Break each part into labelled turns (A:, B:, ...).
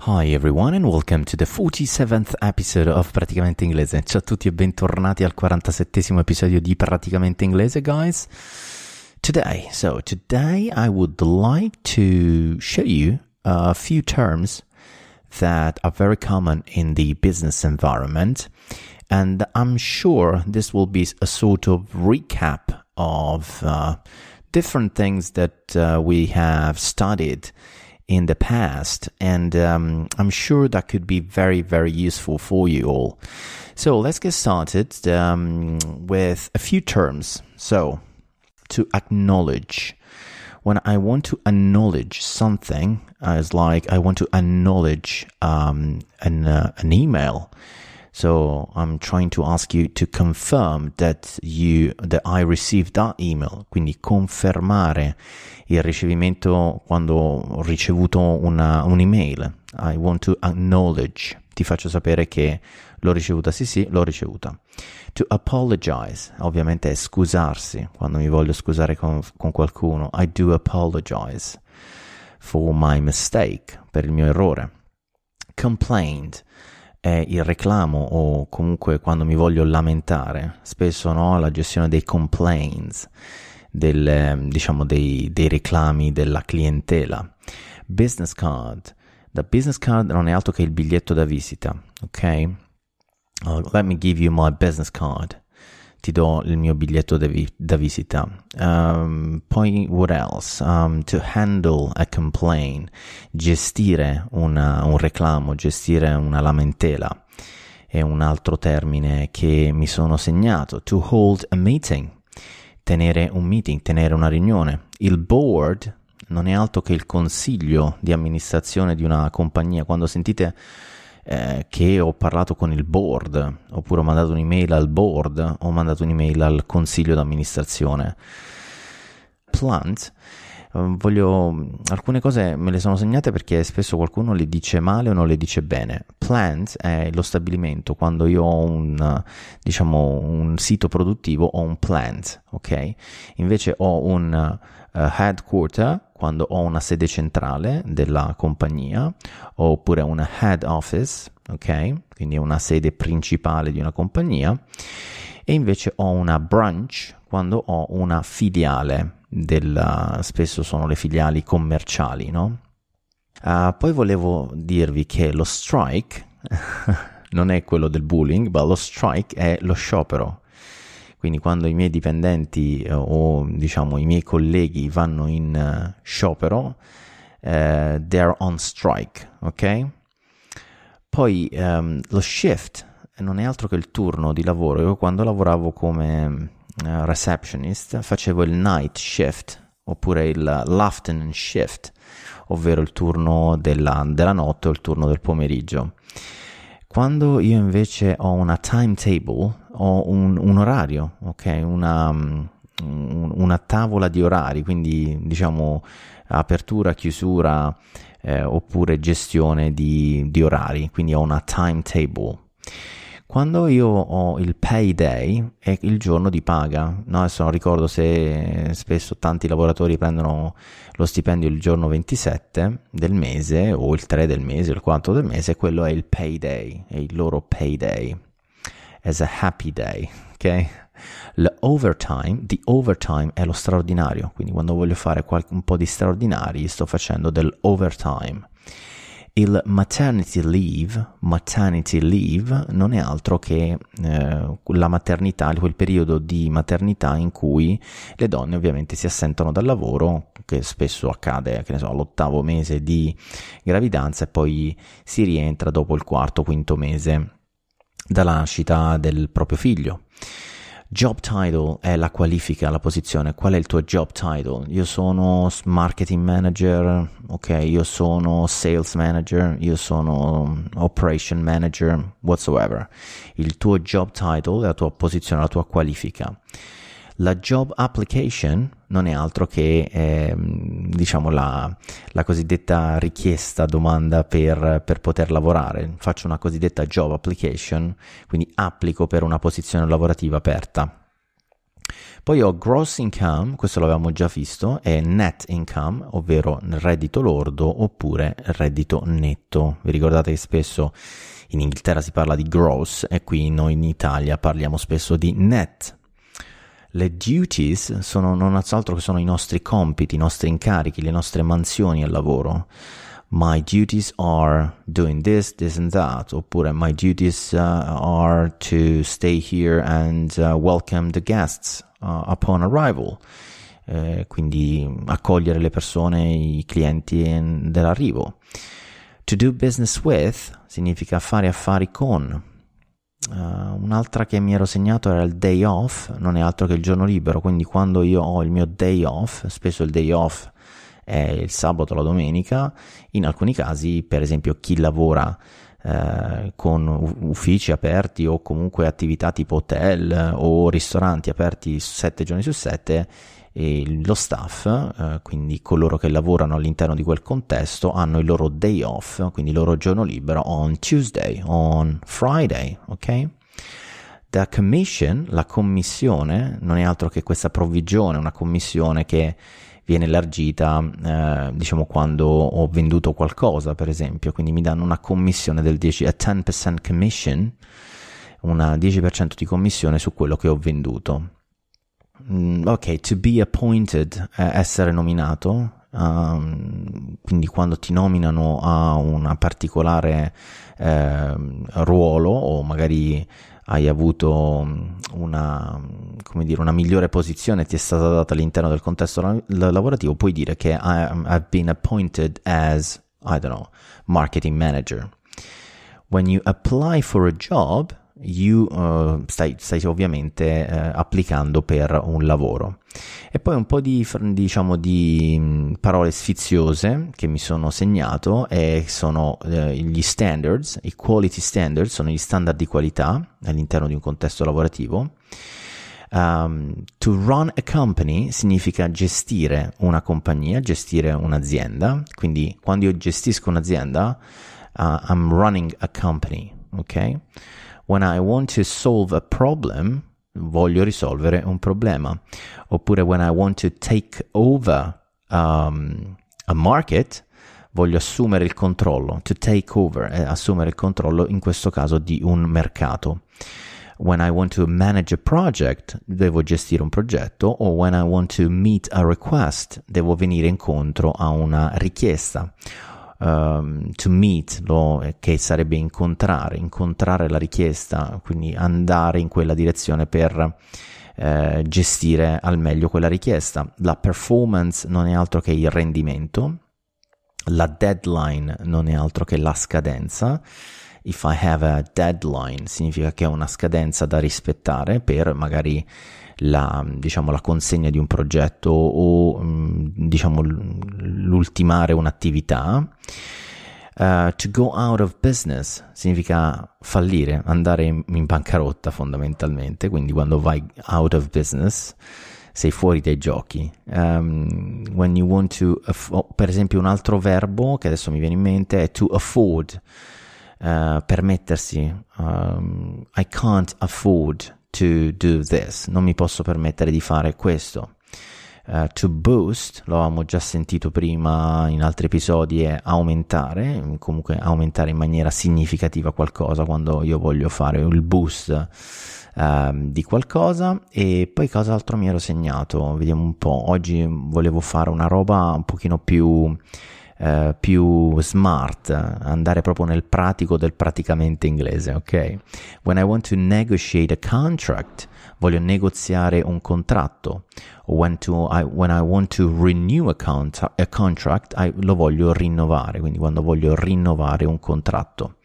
A: Hi everyone and welcome to the 47th episode of Praticamente Inglese. Ciao a tutti e bentornati al 47 episodio di Praticamente Inglese, guys. Today, so today I would like to show you a few terms that are very common in the business environment and I'm sure this will be a sort of recap of uh, different things that uh, we have studied in the past. And um, I'm sure that could be very, very useful for you all. So let's get started um, with a few terms. So, to acknowledge. When I want to acknowledge something, uh, it's like I want to acknowledge um, an, uh, an email So I'm trying to ask you to confirm that you that I received that email, quindi confermare il ricevimento quando ho ricevuto una, un'email. I want to acknowledge. Ti faccio sapere che l'ho ricevuta, sì sì, l'ho ricevuta. To apologize, ovviamente è scusarsi, quando mi voglio scusare con, con qualcuno. I do apologize for my mistake, per il mio errore. Complained è il reclamo o comunque quando mi voglio lamentare, spesso no, la gestione dei complaints, del, diciamo dei, dei reclami della clientela. Business card. The business card non è altro che il biglietto da visita, ok? Oh, let me give you my business card ti do il mio biglietto da, vi- da visita. Um, poi, what else? Um, to handle a complaint, gestire una, un reclamo, gestire una lamentela è un altro termine che mi sono segnato. To hold a meeting, tenere un meeting, tenere una riunione. Il board non è altro che il consiglio di amministrazione di una compagnia. Quando sentite eh, che ho parlato con il board, oppure ho mandato un'email al board, ho mandato un'email al consiglio d'amministrazione. Plant ehm, voglio alcune cose me le sono segnate perché spesso qualcuno le dice male o non le dice bene. Plant è lo stabilimento, quando io ho un, diciamo, un sito produttivo ho un plant, ok? Invece ho un uh, headquarter quando ho una sede centrale della compagnia oppure una head office, ok? Quindi una sede principale di una compagnia e invece ho una branch quando ho una filiale della, spesso sono le filiali commerciali, no? Uh, poi volevo dirvi che lo strike non è quello del bullying, ma lo strike è lo sciopero. Quindi quando i miei dipendenti eh, o diciamo i miei colleghi vanno in uh, sciopero, uh, they're on strike, ok? Poi um, lo shift non è altro che il turno di lavoro. Io quando lavoravo come uh, receptionist facevo il night shift oppure il l'afternoon shift, ovvero il turno della, della notte o il turno del pomeriggio. Quando io invece ho una timetable, ho un, un orario, ok? Una, mm, un, una, tavola di orari, quindi diciamo apertura, chiusura eh, oppure gestione di, di orari, quindi ho una timetable. Quando io ho il payday, è il giorno di paga, no? adesso non ricordo se spesso tanti lavoratori prendono lo stipendio il giorno 27 del mese o il 3 del mese, il 4 del mese, quello è il payday, è il loro payday, as a happy day, ok? L'overtime, the overtime è lo straordinario, quindi quando voglio fare un po' di straordinari sto facendo dell'overtime. Il maternity leave, maternity leave non è altro che eh, la maternità, quel periodo di maternità in cui le donne ovviamente si assentano dal lavoro, che spesso accade, che ne so, all'ottavo mese di gravidanza e poi si rientra dopo il quarto, o quinto mese dalla nascita del proprio figlio. Job title è la qualifica, la posizione. Qual è il tuo job title? Io sono marketing manager, ok, io sono sales manager, io sono mm, operation manager, whatsoever. Il tuo job title è la tua posizione, la tua qualifica. La job application non è altro che eh, diciamo la, la, cosiddetta richiesta, domanda per, per, poter lavorare. Faccio una cosiddetta job application, quindi applico per una posizione lavorativa aperta. Poi ho gross income, questo l'avevamo già visto, e net income, ovvero reddito lordo oppure reddito netto. Vi ricordate che spesso in Inghilterra si parla di gross e qui noi in Italia parliamo spesso di net le duties sono non altro che sono i nostri compiti, i nostri incarichi, le nostre mansioni al lavoro. My duties are doing this, this and that, oppure my duties uh, are to stay here and uh, welcome the guests uh, upon arrival. Eh, quindi accogliere le persone, i clienti eh, dell'arrivo. To do business with significa fare affari con, Uh, un'altra che mi ero segnato era il day off, non è altro che il giorno libero, quindi quando io ho il mio day off, spesso il day off è il sabato o la domenica, in alcuni casi, per esempio chi lavora eh, con uffici aperti o comunque attività tipo hotel eh, o ristoranti aperti 7 giorni su 7 e lo staff, eh, quindi coloro che lavorano all'interno di quel contesto, hanno il loro day off, quindi il loro giorno libero on Tuesday, on Friday, ok? The commission, la commissione, non è altro che questa provvigione, una commissione che viene elargita, eh, diciamo, quando ho venduto qualcosa, per esempio. Quindi mi danno una commissione del 10, a 10% commission, una 10% di commissione su quello che ho venduto. Mm, ok, to be appointed, eh, essere nominato, Uh, quindi quando ti nominano a un particolare eh, ruolo o magari hai avuto mm, una, dire, una, migliore posizione ti è stata data all'interno del contesto lavorativo, puoi dire che I've been appointed as, I don't know, marketing manager. When you apply for a job, you uh, stai, stai, ovviamente uh, applicando per un lavoro. E poi un po' di, diciamo, di mm, parole sfiziose che mi sono segnato e eh, sono uh, gli standards, i quality standards, sono gli standard di qualità all'interno di un contesto lavorativo. Um, to run a company significa gestire una compagnia, gestire un'azienda, quindi quando io gestisco un'azienda, I'm running a company, ok? When I want to solve a problem, voglio risolvere un problema. Oppure when I want to take over um, a market, voglio assumere il controllo, to take over, eh, assumere il controllo in questo caso di un mercato. When I want to manage a project, devo gestire un progetto, o when I want to meet a request, devo venire incontro a una richiesta um, to meet, lo, eh, che sarebbe incontrare, incontrare la richiesta, quindi andare in quella direzione per eh, gestire al meglio quella richiesta. La performance non è altro che il rendimento, la deadline non è altro che la scadenza. If I have a deadline significa che ho una scadenza da rispettare per magari la, diciamo, la consegna di un progetto o mm, diciamo, l'ultimare un'attività. Uh, to go out of business significa fallire, andare in, bancarotta fondamentalmente, quindi quando vai out of business sei fuori dai giochi. Um, when you want to, affo- per esempio, un altro verbo che adesso mi viene in mente è to afford, uh, eh, permettersi. Um, ehm, I can't afford to do this, non mi posso permettere di fare questo. Uh, to boost, lo avevamo già sentito prima in altri episodi, è aumentare, comunque aumentare in maniera significativa qualcosa quando io voglio fare il boost uh, di qualcosa e poi cos'altro mi ero segnato, vediamo un po', oggi volevo fare una roba un pochino più eh, più smart, andare proprio nel pratico del praticamente inglese, ok? When I want to negotiate a contract, voglio negoziare un contratto. When, to, I, when I want to renew a, contra- a contract, I, lo voglio rinnovare, quindi quando voglio rinnovare un contratto.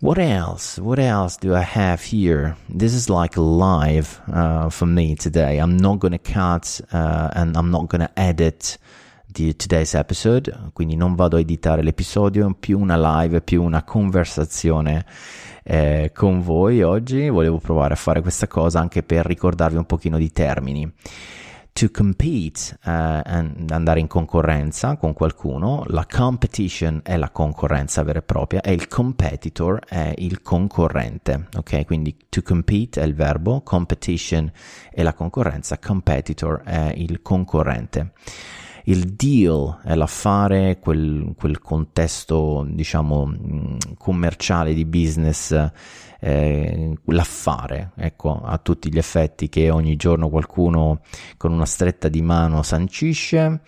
A: What else? What else do I have here? This is like live uh, for me today. I'm not gonna cut uh, and I'm not gonna edit di today's episode, quindi non vado a editare l'episodio, più una live, più una conversazione eh, con voi oggi. Volevo provare a fare questa cosa anche per ricordarvi un pochino di termini. To compete, uh, andare in concorrenza con qualcuno, la competition è la concorrenza vera e propria e il competitor è il concorrente, ok? Quindi to compete è il verbo, competition è la concorrenza, competitor è il concorrente il deal è l'affare, quel, quel contesto diciamo mm, commerciale di business, eh, l'affare, ecco, a tutti gli effetti che ogni giorno qualcuno con una stretta di mano sancisce.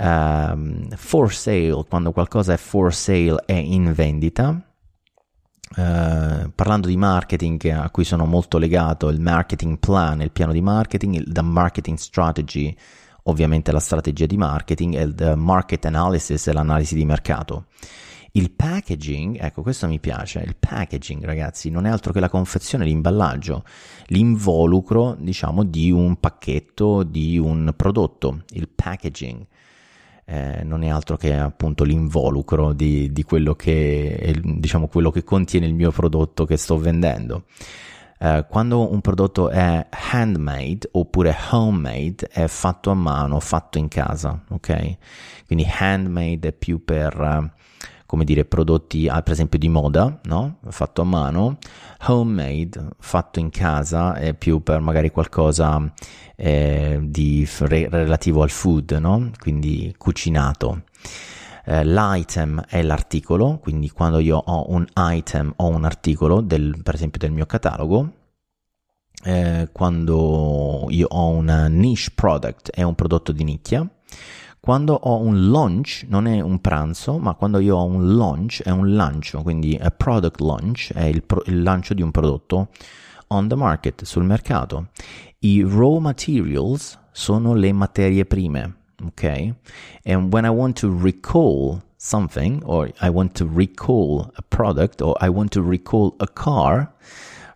A: Uh, for sale, quando qualcosa è for sale è in vendita, Uh, parlando di marketing a cui sono molto legato, il marketing plan, il piano di marketing, la marketing strategy ovviamente la strategia di marketing e il eh, market analysis e l'analisi di mercato. Il packaging, ecco questo mi piace, il packaging ragazzi non è altro che la confezione, l'imballaggio, l'involucro diciamo di un pacchetto, di un prodotto, il packaging. Eh, non è altro che appunto l'involucro di, di quello, che, diciamo, quello che contiene il mio prodotto che sto vendendo. Eh, quando un prodotto è handmade oppure homemade è fatto a mano, fatto in casa, ok? Quindi handmade è più per eh, come dire, prodotti ah, per esempio di moda, no? fatto a mano, homemade, fatto in casa, è più per magari qualcosa eh, di, re, relativo al food, no? quindi cucinato eh, l'item è l'articolo, quindi quando io ho un item o un articolo, del, per esempio del mio catalogo, eh, quando io ho una niche product è un prodotto di nicchia, quando ho un launch non è un pranzo, ma quando io ho un launch è un lancio, quindi a product launch è il, pro- il lancio di un prodotto on the market, sul mercato. I raw materials sono le materie prime okay? And when I want to recall something, or I want to recall a product, or I want to recall a car,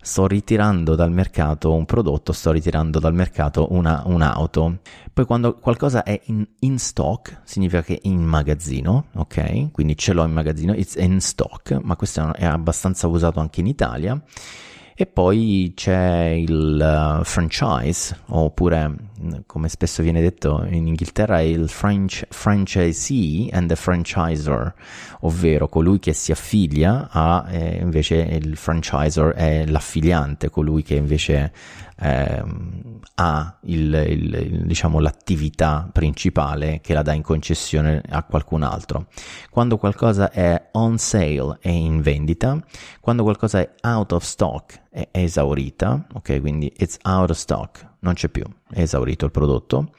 A: sto ritirando dal mercato un prodotto, sto ritirando dal mercato una, un'auto. Poi quando qualcosa è in, in, stock, significa che è in magazzino, ok? Quindi ce l'ho in magazzino, it's in stock, ma questo è abbastanza usato anche in Italia. E poi c'è il eh, franchise, oppure come spesso viene detto in Inghilterra, è il franch- franchisee and the franchisor, ovvero colui che si affilia a, eh, invece il franchisor è l'affiliante, colui che invece eh, ha il, il, diciamo, l'attività principale che la dà in concessione a qualcun altro. Quando qualcosa è on sale è in vendita, quando qualcosa è out of stock è esaurita, ok? Quindi it's out of stock non c'è più, è esaurito il prodotto.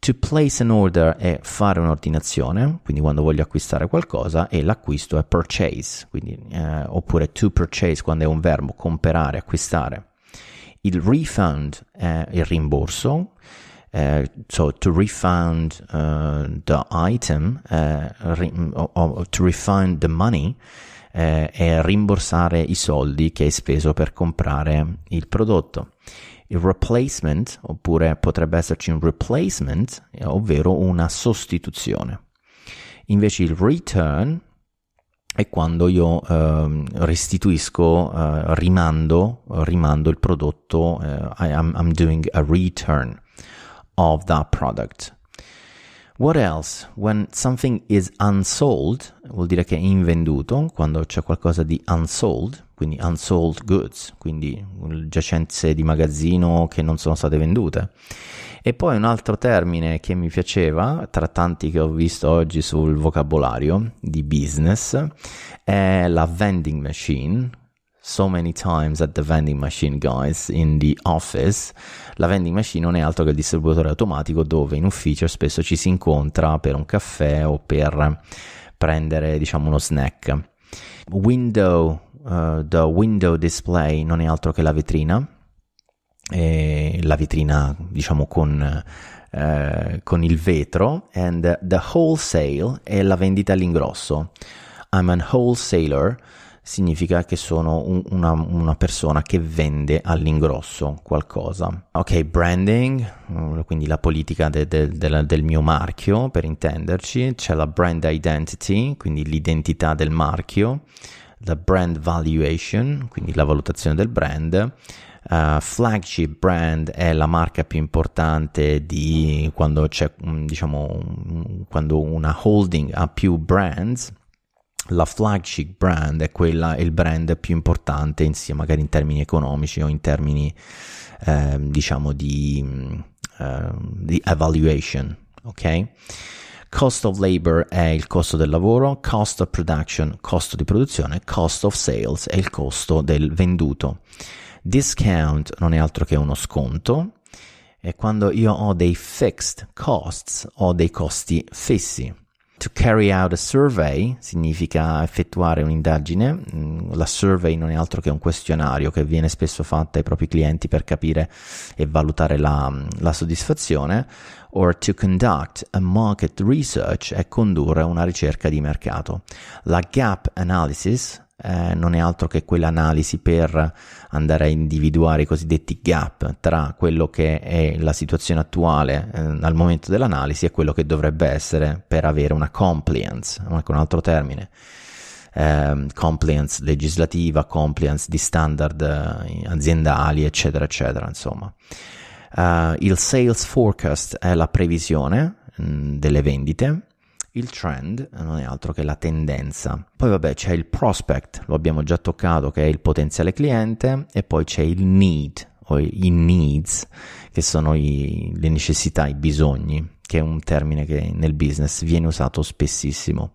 A: To place an order è fare un'ordinazione, quindi quando voglio acquistare qualcosa, e l'acquisto è purchase, quindi, eh, oppure to purchase quando è un verbo, comprare, acquistare. Il refund è il rimborso, eh, so to refund uh, the item, eh, ri- mm, o, to refund the money, eh, è rimborsare i soldi che hai speso per comprare il prodotto il replacement, oppure potrebbe esserci un replacement, eh, ovvero una sostituzione. Invece il return è quando io eh, restituisco, eh, rimando, rimando il prodotto, eh, I I'm doing a return of that product. What else? When something is unsold, vuol dire che è invenduto, quando c'è qualcosa di unsold, quindi unsold goods, quindi giacenze di magazzino che non sono state vendute. E poi un altro termine che mi piaceva, tra tanti che ho visto oggi sul vocabolario di business, è la vending machine, so many times at the vending machine, guys, in the office. La vending machine non è altro che il distributore automatico dove in ufficio spesso ci si incontra per un caffè o per prendere, diciamo, uno snack. Window, uh, the window display non è altro che la vetrina, e la vetrina, diciamo, con. Uh, con il vetro and the wholesale è la vendita all'ingrosso. I'm a wholesaler significa che sono un, una, una, persona che vende all'ingrosso qualcosa. Ok, branding, mm, quindi la politica de, de, de, del mio marchio, per intenderci, c'è la brand identity, quindi l'identità del marchio, la brand valuation, quindi la valutazione del brand, Uh, flagship brand è la marca più importante di quando c'è mm, diciamo mm, quando una holding ha più brands la flagship brand è quella, è il brand più importante, insieme magari in termini economici o in termini, eh, diciamo, di, eh, di evaluation, ok? Cost of labor è il costo del lavoro, cost of production, costo di produzione, cost of sales è il costo del venduto. Discount non è altro che uno sconto e quando io ho dei fixed costs ho dei costi fissi. To carry out a survey significa effettuare un'indagine, mm, la survey non è altro che un questionario che viene spesso fatto ai propri clienti per capire e valutare la, mm, la soddisfazione, or to conduct a market research è condurre una ricerca di mercato. La gap analysis eh, non è altro che quell'analisi per andare a individuare i cosiddetti gap tra quello che è la situazione attuale eh, al momento dell'analisi e quello che dovrebbe essere per avere una compliance, anche ecco, un altro termine. Ehm, compliance legislativa, compliance di standard eh, aziendali, eccetera, eccetera, insomma. Uh, il sales forecast è la previsione mh, mm, delle vendite, il trend non è altro che la tendenza. Poi vabbè c'è il prospect, lo abbiamo già toccato, che è il potenziale cliente, e poi c'è il need o i needs, che sono i, le necessità, i bisogni, che è un termine che nel business viene usato spessissimo.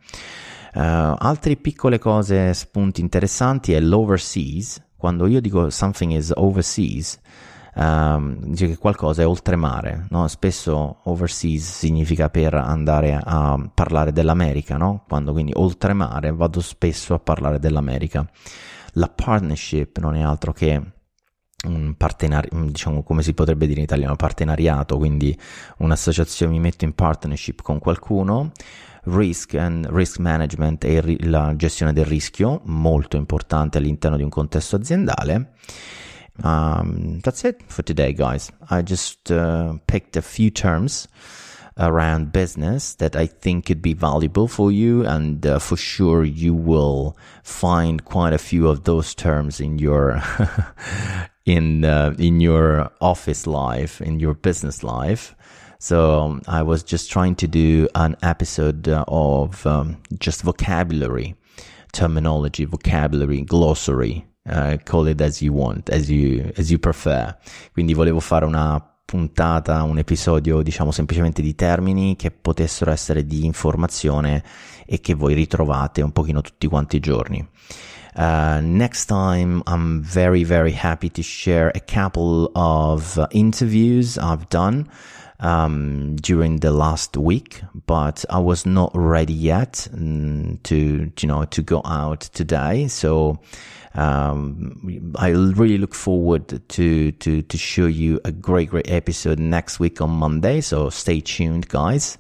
A: Uh, altre piccole cose, spunti interessanti è l'overseas. Quando io dico something is overseas, um, dice che qualcosa è oltremare, no? spesso overseas significa per andare a parlare dell'America, no? quando quindi oltremare vado spesso a parlare dell'America. La partnership non è altro che un partenariato, mm, diciamo come si potrebbe dire in italiano, partenariato, quindi un'associazione, mi metto in partnership con qualcuno, risk and risk management e la gestione del rischio, molto importante all'interno di un contesto aziendale Um, that's it for today, guys. I just uh, picked a few terms around business that I think could be valuable for you. And uh, for sure, you will find quite a few of those terms in your. in uh, in your office life in your business life so um, I was just trying to do an episode uh, of um, just vocabulary, terminology, vocabulary, glossary uh, call it as you want, as you, as you prefer. Quindi volevo fare una puntata, un episodio, diciamo semplicemente di termini che potessero essere di informazione e che voi ritrovate un pochino tutti quanti i giorni. Uh, next time, I'm very, very happy to share a couple of interviews I've done um, during the last week, but I was not ready yet mm, to, you know, to go out today. So, Um, I really look forward to, to, to show you a great, great episode next week on Monday. So stay tuned, guys.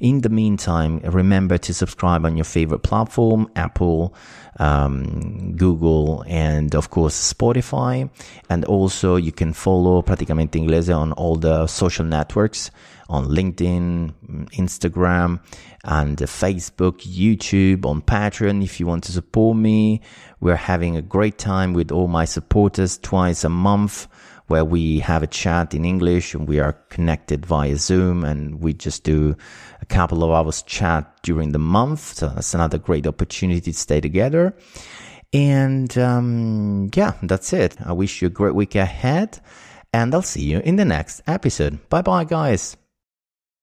A: In the meantime, remember to subscribe on your favorite platform, Apple, um, Google, and of course Spotify. And also you can follow Praticamente Inglese on all the social networks on LinkedIn, Instagram, and Facebook, YouTube, on Patreon if you want to support me. We're having a great time with all my supporters twice a month where we have a chat in English and we are connected via Zoom and we just do a couple of hours chat during the month. So that's another great opportunity to stay together. And um, yeah, that's it. I wish you a great week ahead and I'll see you in the next episode. Bye bye, guys.